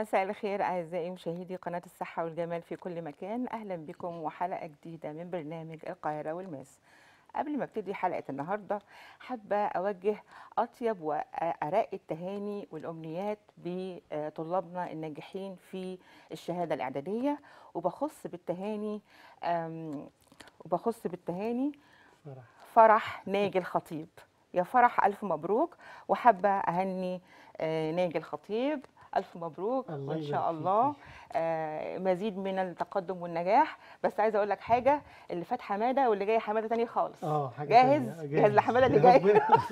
مساء الخير أعزائي مشاهدي قناة الصحة والجمال في كل مكان أهلا بكم وحلقة جديدة من برنامج القاهرة والماس قبل ما ابتدي حلقة النهاردة حابة أوجه أطيب وارق التهاني والأمنيات بطلابنا الناجحين في الشهادة الإعدادية وبخص بالتهاني وبخص بالتهاني فرح ناجي الخطيب يا فرح ألف مبروك وحابة أهني آه، ناجي الخطيب الف مبروك الله وان شاء الله آه مزيد من التقدم والنجاح بس عايزه اقول لك حاجه اللي فات حماده واللي جاي حماده تاني خالص آه،, اه جاهز جاهز لحماده اللي جاي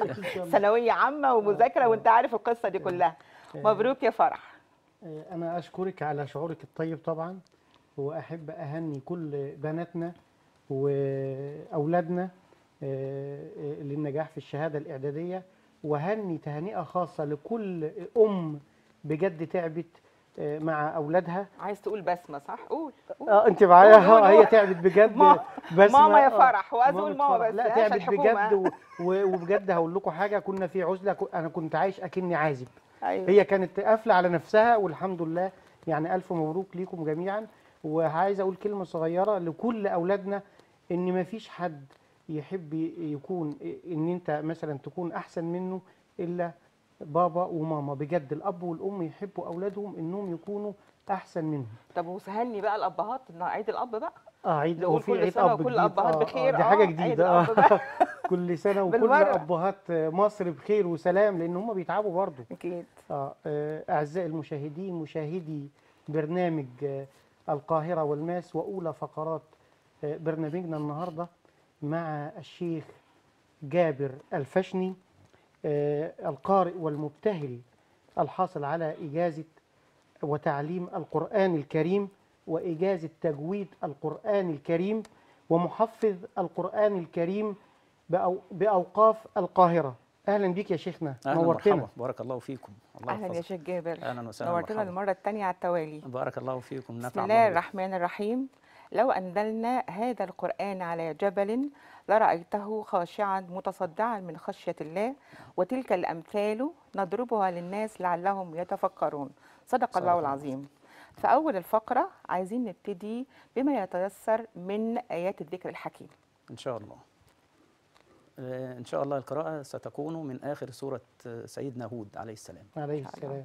ثانويه عامه ومذاكره آه، آه. وانت عارف القصه دي كلها مبروك يا فرح انا اشكرك على شعورك الطيب طبعا واحب اهني كل بناتنا واولادنا للنجاح في الشهاده الاعداديه وهني تهنئه خاصه لكل ام بجد تعبت آه، مع اولادها عايز تقول بسمه صح قول, قول. اه انت معايا آه، هي تعبت بجد بسمه ماما يا آه، فرح وعايز اقول ماما بس لا تعبت بجد وبجد هقول لكم حاجه كنا في عزله انا كنت عايش اكني عازب أيوة. هي كانت قافله على نفسها والحمد لله يعني الف مبروك ليكم جميعا وعايز اقول كلمه صغيره لكل اولادنا ان ما فيش حد يحب يكون ان انت مثلا تكون احسن منه الا بابا وماما بجد الاب والام يحبوا اولادهم انهم يكونوا احسن منهم طب وسهلني بقى الابهات عيد الاب بقى اه عيد هو في عيد اب كل الابهات آه بخير دي حاجه آه، جديده آه كل سنه وكل ابهات مصر بخير وسلام لان هم بيتعبوا برضه اكيد آه،, اه اعزائي المشاهدين مشاهدي برنامج آه، القاهره والماس واولى فقرات برنامجنا النهارده مع الشيخ جابر الفشني آه، القارئ والمبتهل الحاصل على إجازة وتعليم القرآن الكريم وإجازة تجويد القرآن الكريم ومحفظ القرآن الكريم بأوقاف القاهرة اهلا بيك يا شيخنا نورتنا بارك الله فيكم الله اهلا يا شيخ جابر اهلا وسهلا نورتنا المره الثانيه على التوالي بارك الله فيكم بسم الله الرحمن الرحيم لو أنزلنا هذا القرآن على جبل لرأيته خاشعا متصدعا من خشية الله وتلك الأمثال نضربها للناس لعلهم يتفكرون صدق الله العظيم في أول الفقرة عايزين نبتدي بما يتيسر من آيات الذكر الحكيم إن شاء الله آه، إن شاء الله القراءة ستكون من آخر سورة آه، سيدنا هود عليه السلام عليه السلام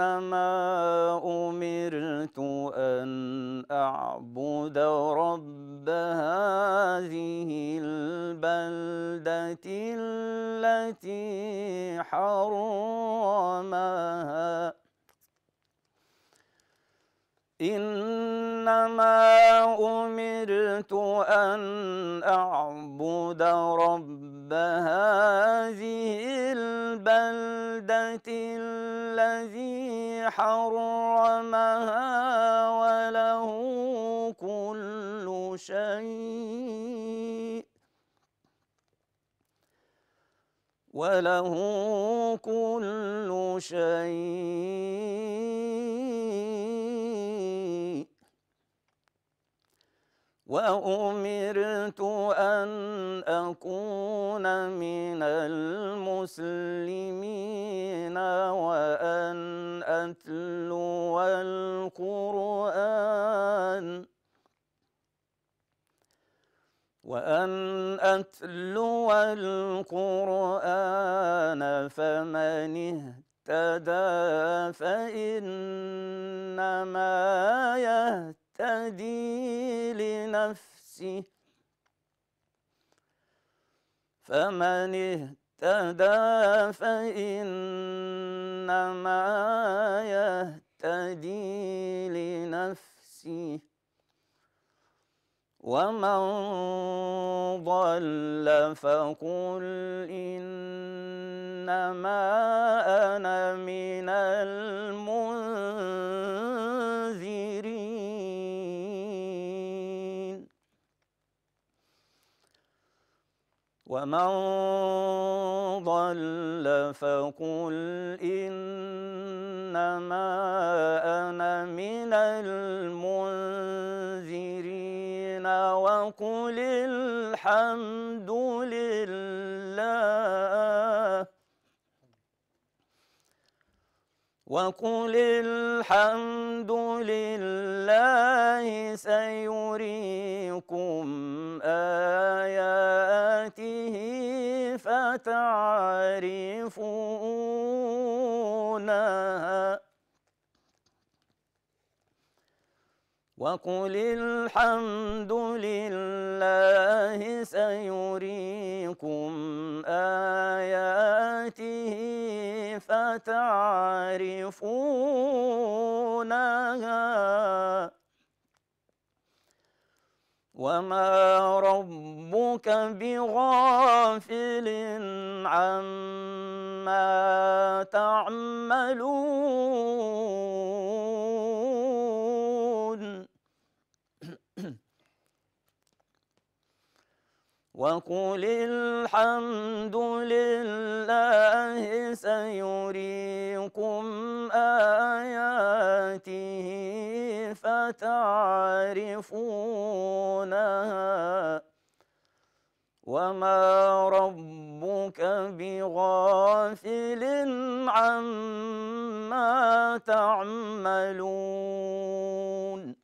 إنما أمرت أن أعبد رب هذه البلدة التي حرمها إنما أمرت أن أعبد رب هذه البلدة الذي حرمها وله كل شيء وله كل شيء وأمرت أن أكون من المسلمين وأن أتلو القرآن وأن أتلو القرآن فمن اهتدى فإنما يهتدي يهتدي لنفسه فمن اهتدى فإنما يهتدي لنفسه ومن ضل فقل إنما أنا من المنذرين ومن ضل فقل إنما أنا من المنذرين وقل الحمد لله وقل الحمد لله سيريكم آيات فتعرفونها وقل الحمد لله سيريكم آياته فتعرفونها وما ربك بغافل عما تعملون وقل الحمد لله سيريكم آياته فتعرفونها وما ربك بغافل عما تعملون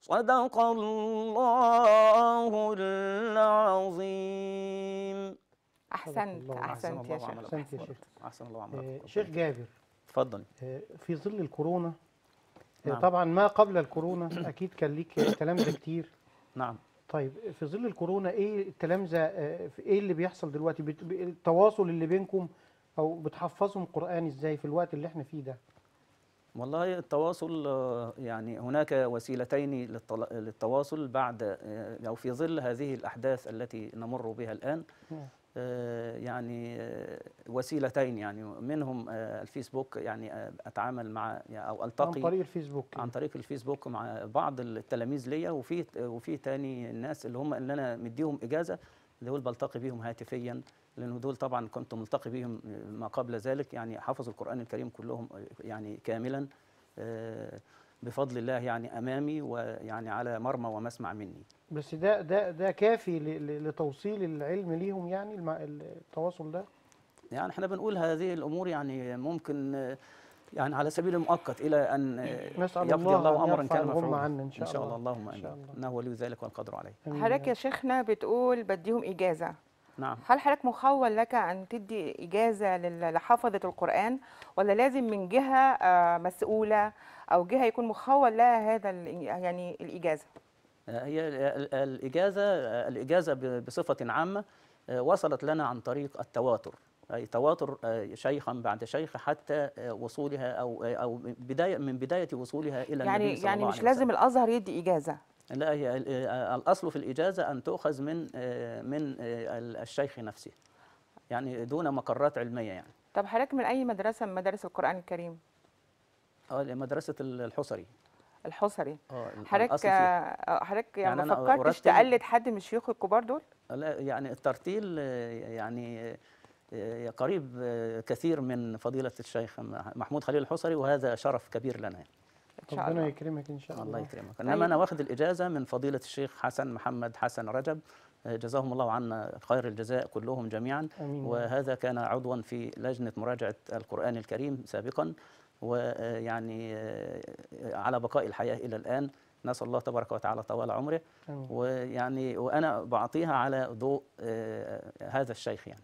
صدق الله العظيم احسنت احسنت يا شيخ احسن الله عملك شيخ جابر تفضل آه، في ظل الكورونا نعم. طبعا ما قبل الكورونا اكيد كان ليك تلامذه كتير نعم طيب في ظل الكورونا ايه التلامذه ايه اللي بيحصل دلوقتي التواصل اللي بينكم او بتحفظهم قران ازاي في الوقت اللي احنا فيه ده والله التواصل يعني هناك وسيلتين للتواصل بعد او في ظل هذه الاحداث التي نمر بها الان نعم. آه، يعني آه، وسيلتين يعني منهم آه، الفيسبوك يعني اتعامل مع او التقي عن طريق الفيسبوك عن طريق الفيسبوك مع بعض التلاميذ ليا وفي وفي تاني الناس اللي هم اللي انا مديهم اجازه دول بلتقي بيهم هاتفيا لان دول طبعا كنت ملتقي بيهم ما قبل ذلك يعني حفظوا القران الكريم كلهم يعني كاملا بفضل الله يعني امامي ويعني على مرمى ومسمع مني بس ده ده ده كافي لتوصيل العلم ليهم يعني التواصل ده يعني احنا بنقول هذه الامور يعني ممكن يعني على سبيل المؤقت الى ان نسأل يقضي الله, الله امرا كان مفروضا ان شاء الله, إن شاء الله. اللهم امين انه ولي ذلك والقدر عليه حضرتك يا شيخنا بتقول بديهم اجازه نعم هل حضرتك مخول لك ان تدي اجازه لحفظه القران ولا لازم من جهه آه، مسؤوله او جهه يكون مخول لها هذا يعني الاجازه آه، هي الاجازه الاجازه بصفه عامه آه، وصلت لنا عن طريق التواتر أي تواتر آه، شيخا بعد شيخ حتى وصولها او او بدايه من بدايه وصولها الى يعني النبي صلى يعني الله مش عليه لازم الازهر يدي اجازه لا هي الاصل في الاجازه ان تؤخذ من من الشيخ نفسه يعني دون مقرات علميه يعني طب حضرتك من اي مدرسه من مدارس القران الكريم اه مدرسه الحصري الحصري اه حضرتك آه، حضرتك يعني, يعني ما فكرتش تقلد حد من الشيوخ الكبار دول؟ لا يعني الترتيل آه، يعني آه، قريب كثير من فضيله الشيخ محمود خليل الحصري وهذا شرف كبير لنا يعني ربنا يكرمك ان شاء الله الله يكرمك انما انا طيب. واخد الاجازه من فضيله الشيخ حسن محمد حسن رجب جزاهم الله عنا خير الجزاء كلهم جميعا أمين. وهذا كان عضوا في لجنه مراجعه القران الكريم سابقا ويعني آه، على بقاء الحياة إلى الآن نسأل الله تبارك وتعالى طوال عمره ويعني وأنا بعطيها على ضوء آه، هذا الشيخ يعني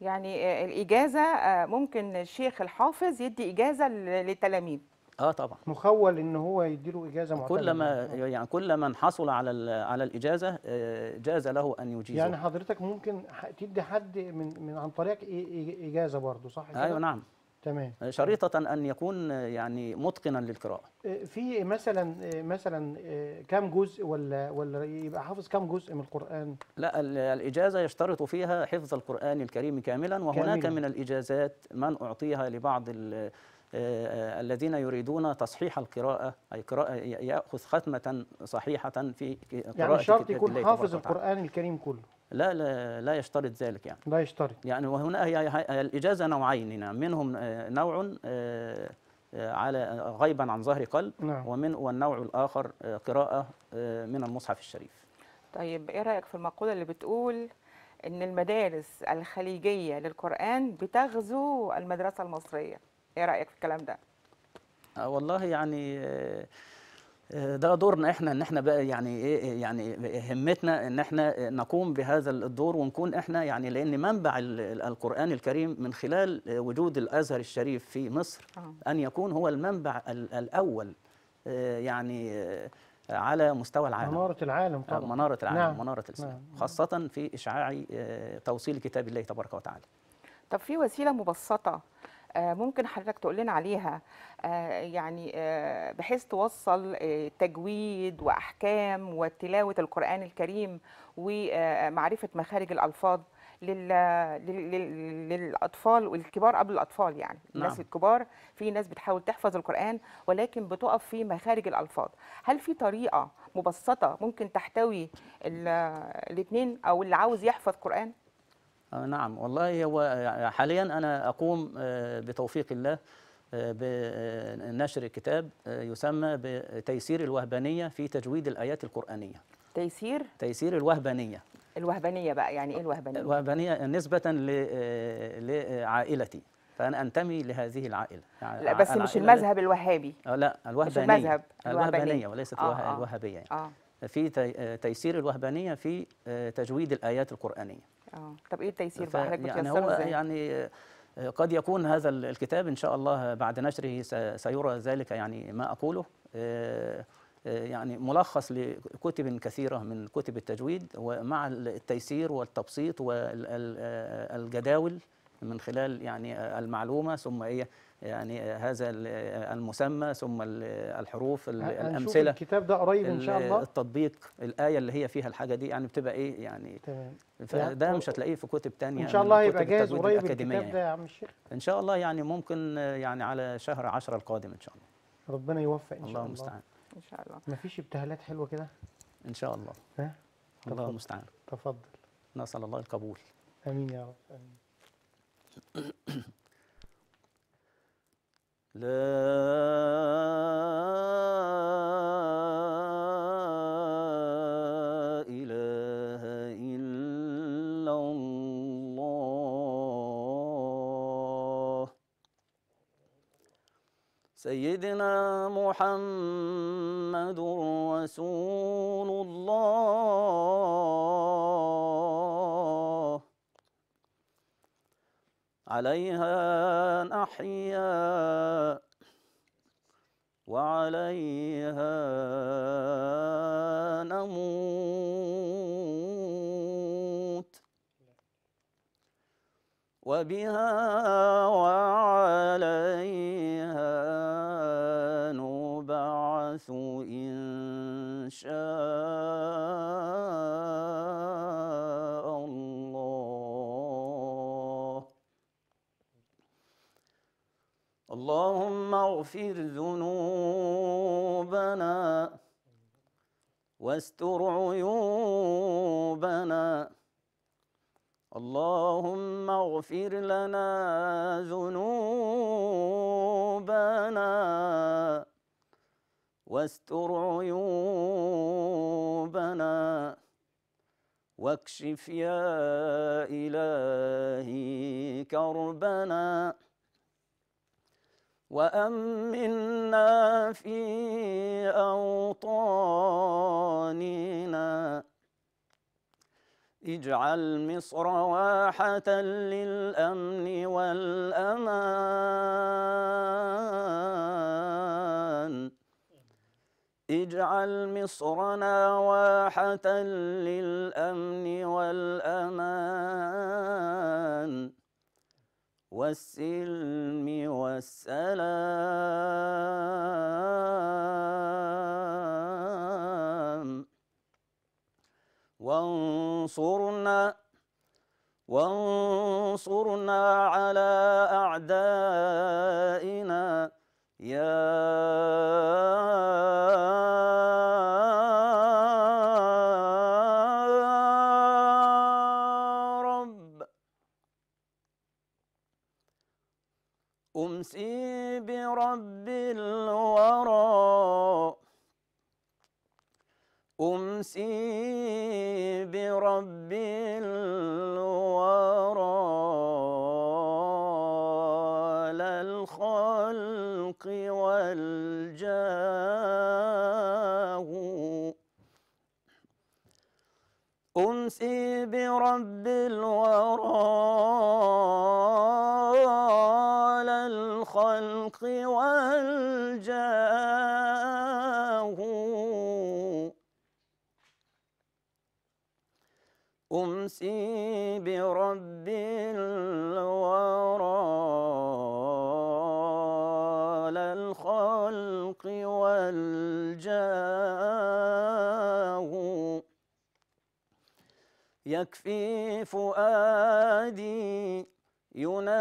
يعني آه، الإجازة ممكن الشيخ الحافظ يدي إجازة للتلاميذ اه طبعا مخول ان هو يديله اجازه معتمده كل ما يعني كل من حصل على على الاجازه جاز له ان يجيزه يعني حضرتك ممكن تدي حد من من عن طريق اجازه برضه صح ايوه نعم تمام شريطة أن يكون يعني متقنا للقراءة إيه، في مثلا إيه، مثلا إيه، كم جزء ولا ولا يبقى حافظ كم جزء من القرآن؟ لا الإجازة يشترط فيها حفظ القرآن الكريم كاملا وهناك كاملا. من الإجازات من أعطيها لبعض الذين يريدون تصحيح القراءة أي قراءة يأخذ ختمة صحيحة في قراءة يعني شرط يكون حافظ القرآن الكريم كله لا لا, لا يشترط ذلك يعني لا يشترط يعني وهنا هي الإجازة نوعين منهم آه، نوع آه، آه، على غيبا عن ظهر قلب نعم. ومن والنوع الآخر قراءة من المصحف الشريف طيب إيه رأيك في المقولة اللي بتقول إن المدارس الخليجية للقرآن بتغزو المدرسة المصرية إيه رأيك في الكلام ده؟ والله يعني ده دورنا احنا ان احنا بقى يعني ايه يعني همتنا ان احنا نقوم بهذا الدور ونكون احنا يعني لان منبع القران الكريم من خلال وجود الازهر الشريف في مصر آه. ان يكون هو المنبع الاول آه، يعني آه، على مستوى العالم منارة العالم طبعا منارة العالم نعم. منارة الإسلام نعم. نعم. خاصة في إشعاع توصيل كتاب الله تبارك وتعالى طب في وسيلة مبسطة آه، ممكن حضرتك تقول لنا عليها آه، يعني آه، بحيث توصل تجويد واحكام وتلاوه القران الكريم ومعرفه مخارج الالفاظ للاطفال والكبار قبل الاطفال يعني نعم. الناس الكبار في ناس بتحاول تحفظ القران ولكن بتقف في مخارج الالفاظ هل في طريقه مبسطه ممكن تحتوي الاثنين او اللي عاوز يحفظ قران آه، نعم والله هو آه، حاليا أنا أقوم آه، بتوفيق الله بنشر كتاب يسمى بتيسير الوهبانية في تجويد الآيات القرآنية تيسير؟ تيسير الوهبانية الوهبانية بقى يعني إيه الوهبانية؟ الوهبانية نسبة لعائلتي فأنا أنتمي لهذه العائلة لا يعني بس مش المذهب الوهابي لا الوهبانية مش المذهب الوهبانية, الوهبانية وليست آه الوهبية يعني. آه. في آه، تيسير الوهبانيه في آه، تجويد الايات القرانيه اه طب ايه التيسير بقى حضرتك يعني هو يعني آه، قد يكون هذا الكتاب ان شاء الله بعد نشره سيرى ذلك يعني ما اقوله يعني ملخص لكتب كثيره من كتب التجويد ومع التيسير والتبسيط والجداول من خلال يعني المعلومه ثم ايه يعني هذا المسمى ثم الحروف الامثله الكتاب ده قريب ان شاء الله التطبيق الايه اللي هي فيها الحاجه دي يعني بتبقى ايه يعني تمام فده مش هتلاقيه في كتب تانية ان شاء الله هيبقى جاهز قريب الكتاب ده يا عم الشيخ ان شاء الله يعني ممكن يعني على شهر 10 القادم ان شاء الله ربنا يوفق ان شاء الله الله المستعان ان شاء الله فيش ابتهالات حلوه كده ان شاء الله ها الله المستعان تفضل نسال الله القبول امين يا رب امين لا إله إلا الله سيدنا محمد رسول الله عليها نحيا وعليها نموت وبها وعليها نبعث إن شاء واغفر ذنوبنا واستر عيوبنا اللهم اغفر لنا ذنوبنا واستر عيوبنا واكشف يا إلهي كربنا وأمنا في أوطاننا اجعل مصر واحة للأمن والأمان اجعل مصرنا واحة للأمن والأمان والسلم والسلام وانصرنا وانصرنا على أعدائنا يا رب أمسي برب الورى أمسي برب الورى للخلق والجاه أمسي برب الورى للخلق والجاه أمسي برب الورى للخلق والجاه يكفي فؤادي ينادي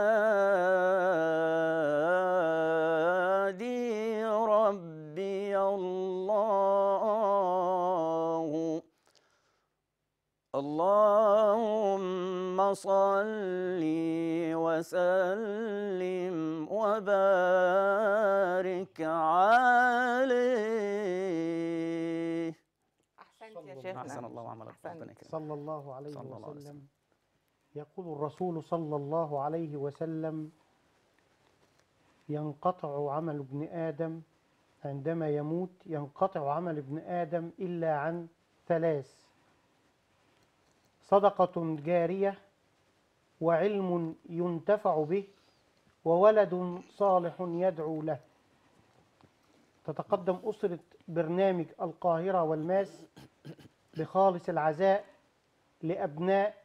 اللهم صل وسلم وبارك عليه أحسنت يا أحسن الله عملك صلى الله عليه وسلم يقول الرسول صلى الله عليه وسلم ينقطع عمل ابن آدم عندما يموت ينقطع عمل ابن آدم إلا عن ثلاث صدقة جارية وعلم ينتفع به وولد صالح يدعو له تتقدم أسرة برنامج القاهرة والماس بخالص العزاء لأبناء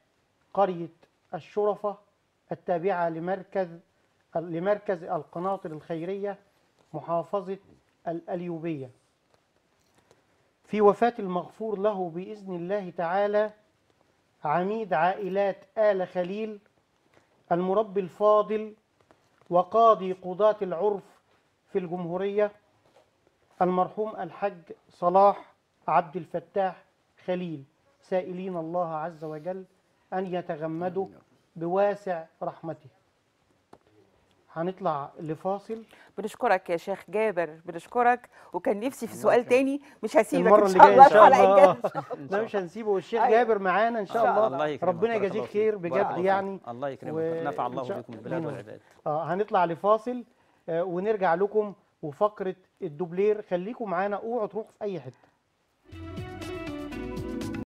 قرية الشرفة التابعة لمركز لمركز القناطر الخيرية محافظة الأليوبية في وفاة المغفور له بإذن الله تعالى عميد عائلات آل خليل المربي الفاضل وقاضي قضاة العرف في الجمهورية المرحوم الحج صلاح عبد الفتاح خليل سائلين الله عز وجل أن يتغمدوا بواسع رحمته هنطلع لفاصل بنشكرك يا شيخ جابر بنشكرك وكان نفسي في سؤال نعم. تاني مش هسيبك المرة ان شاء الله الحلقه الجايه لا مش هنسيبه والشيخ أيوة. جابر معانا ان شاء الله, الله يكرمك ربنا يجازيك خير بجد يعني الله يكرمك و... نفع الله بكم البلاد والعباد اه هنطلع لفاصل آه ونرجع لكم وفقره الدوبلير خليكم معانا اوعوا تروحوا في اي حته